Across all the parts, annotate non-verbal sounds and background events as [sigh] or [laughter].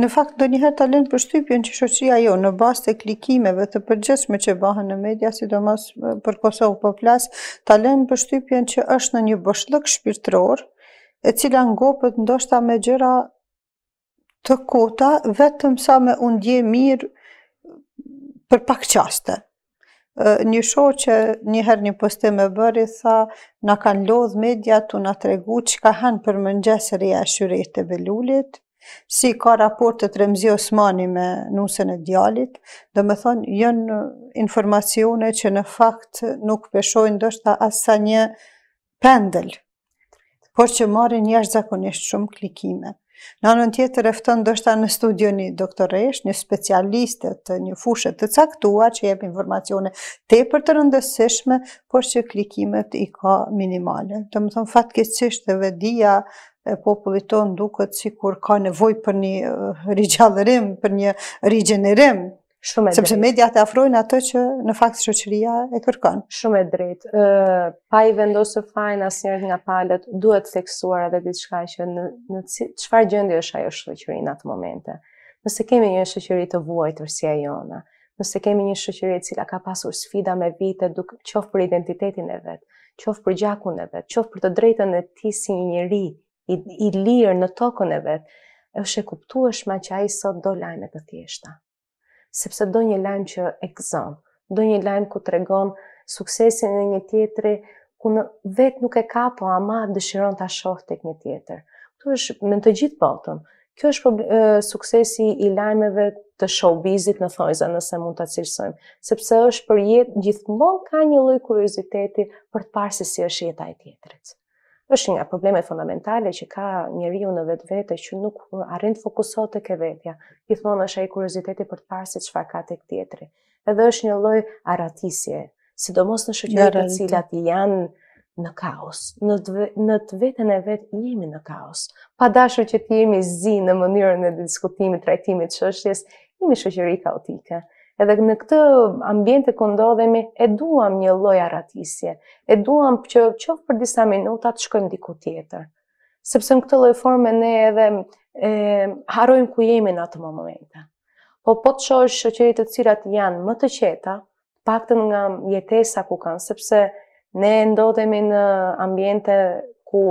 Në fakt, do njëherë të lënë përshtypjen që shoqia jo në bastë të klikimeve të përgjeshme që bahën në media, sidomos për Kosovë për po plasë, të lënë përshtypjen që është në një bëshlëk shpirtror, e cila gopët ndoshta me gjëra të kota, vetëm sa me undje mirë për pak qaste. Një shoqë që njëherë një postim e bëri, tha, na kanë lodhë media të nga tregu që ka hanë për mëngjesë rria shyrejt e velullit, si ka raportet Remzi Osmani me nusën e djalit, dhe me thonë, jënë informacione që në fakt nuk peshojnë dështë asa një pendel, por që marrin jashtë zakonisht shumë klikime. Në anën tjetër efton dështa në studio një doktoresh, një specialiste të një fushet të caktuar që jep informacione te për të rëndësishme, por që klikimet i ka minimale. Të më thonë fatke dhe vedia e popullit ton duket sikur ka nevojë për një eh, rigjallërim, për një rigjenerim. Shumë e Sepse mediat e afrojnë ato që në fakt shoqëria e kërkon. Shumë e drejtë. Ë eh, pa i vendosë asë asnjëri nga palët, duhet të theksuar edhe diçka që në qëfar çfarë është ajo shëqëri në atë momente. Nëse kemi një shoqëri të vuajtur si ajo jona, nëse kemi një shoqëri e cila ka pasur sfida me vite, duke qoftë për identitetin e vet, qoftë për gjakun e vet, qoftë për të drejtën e tij si një i, i lirë në tokën e vetë, është e kuptueshme që ai sot do lajme të thjeshta. Sepse do një lajm që e gëzon, do një lajm ku tregon suksesin e një tjetri ku në vet nuk e ka, po ama dëshiron ta shoh tek një tjetër. Kjo është me të gjithë botën. Kjo është problem, e, suksesi i lajmeve të showbizit në thojza, nëse mund ta cilësojmë, sepse është për jetë gjithmonë ka një lloj kurioziteti për të parë se si është jeta e është një problemet fundamentale që ka njeriu në vetvete që nuk arrin të fokusohet tek vetja. Gjithmonë është ai kurioziteti për të parë se çfarë ka tek tjetri. Edhe është një lloj arratisje, sidomos në shoqëri të cilat janë në kaos, në të vetën e vetë vetën e vetë jemi në kaos. Pa dashur që të jemi zi në mënyrën e diskutimit, trajtimit, qështjes, jemi shëshëri kaotike edhe në këtë ambient e këndodhemi, e duam një loja ratisje, e duam që qofë për disa minuta të shkojmë diku tjetër. Sepse në këtë loj forme ne edhe e, harojmë ku jemi në atë momente. Po po të shosh shëqerit të cilat janë më të qeta, pak të nga jetesa ku kanë, sepse ne ndodhemi në ambiente ku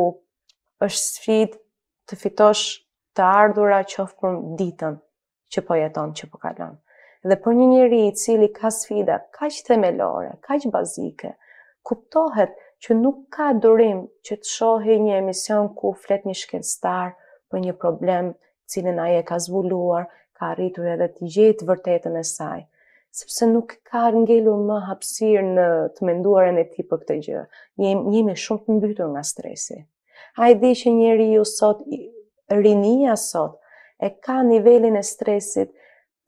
është sfit të fitosh të ardhura qofë për ditën që po jeton, që po kalon. Dhe për një njëri i cili ka sfida, ka që themelore, ka që bazike, kuptohet që nuk ka durim që të shohi një emision ku flet një shkenstar për një problem cilin aje ka zvulluar, ka arritur edhe të gjithë vërtetën e saj sepse nuk ka ngellur më hapsir në të menduar e ti për këtë gjë. Njemi, shumë të mbytur nga stresi. A i di që njeri ju sot, rinia sot, e ka nivelin e stresit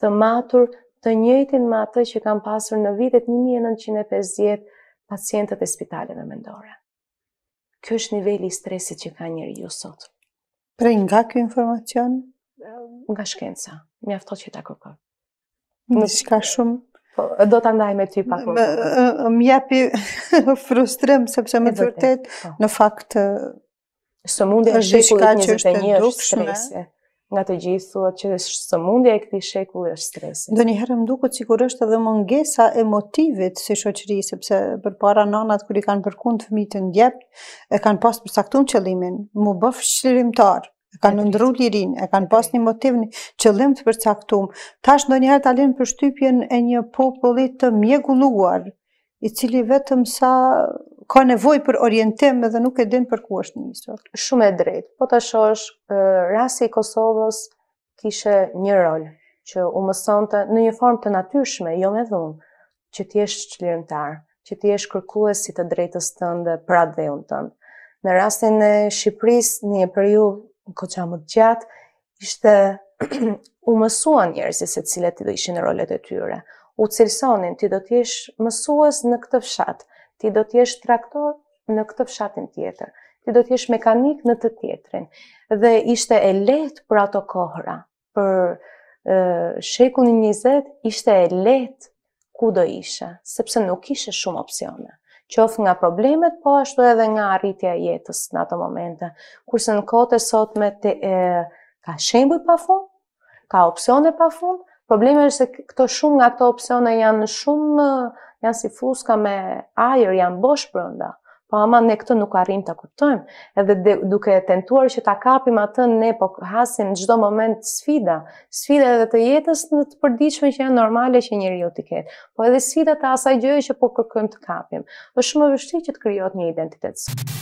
të matur të njëjtin me atë që kanë pasur në vitet 1950 pacientët e spitaleve mendore. Ky është niveli i stresit që ka njeriu sot. Pra nga kjo informacion nga shkenca, mjafto që ta kërkoj. Në shka shumë... Po, do të ndaj me ty pa kërkoj. Më jepi [laughs] frustrim, sepse më të vërtet, po. në fakt... Së mundi e shikur 21 është të një është të nga të gjithë thuat që së mundja e këti shekulli është stresi. Dhe një herë më duke të është edhe mëngesa e motivit si shoqëri, sepse për para nanat kër i kanë përkun të fëmi të ndjept, e kanë pas përsaktun qëlimin, mu bëfë shqirimtar, e kanë e ndru lirin, e kanë pas një motiv një qëllim të përcaktum. Tash në një herë alin për shtypjen e një popullit të mjegulluar, i cili vetëm sa ka nevoj për orientim edhe nuk e din për ku është një misur. Shumë e drejt. Po të shosh, rrasi i Kosovës kishe një rol që u mëson të në një formë të natyrshme, jo me dhun, që ti jesh qlirëntar, që ti jesh kërkues si të drejtës tënde për atë dhe unë tënë. Në rastin e Shqipëris, një periud, në koqa më të gjatë, ishte [clears throat] u mësuan njerëzit se cilët të ishin rolet e tyre. U cilësonin, ti do t'jesh mësues në këtë fshatë, ti do të jesh traktor në këtë fshatin tjetër, ti do të jesh mekanik në të tjetrin. Dhe ishte e lehtë për ato kohëra, për shekullin 20 ishte e lehtë ku do ishe, sepse nuk ishe shumë opcione. Qof nga problemet, po ashtu edhe nga arritja jetës në ato momente, kurse në kote sot me të e, ka shembuj pa fund, ka opcione pa fund, Problemet është se këto shumë nga të opcione janë shumë janë si fuska me ajër, janë bosh brenda. Po ama ne këtë nuk arrim të kuptojmë. Edhe de, duke tentuar që ta kapim atë ne po hasim në çdo moment sfida, sfida edhe të jetës në të përditshme që janë normale që njeriu të ketë. Po edhe sfida të asaj gjëje që po kërkojmë të kapim. Është shumë vështi vështirë që të krijohet një identitet.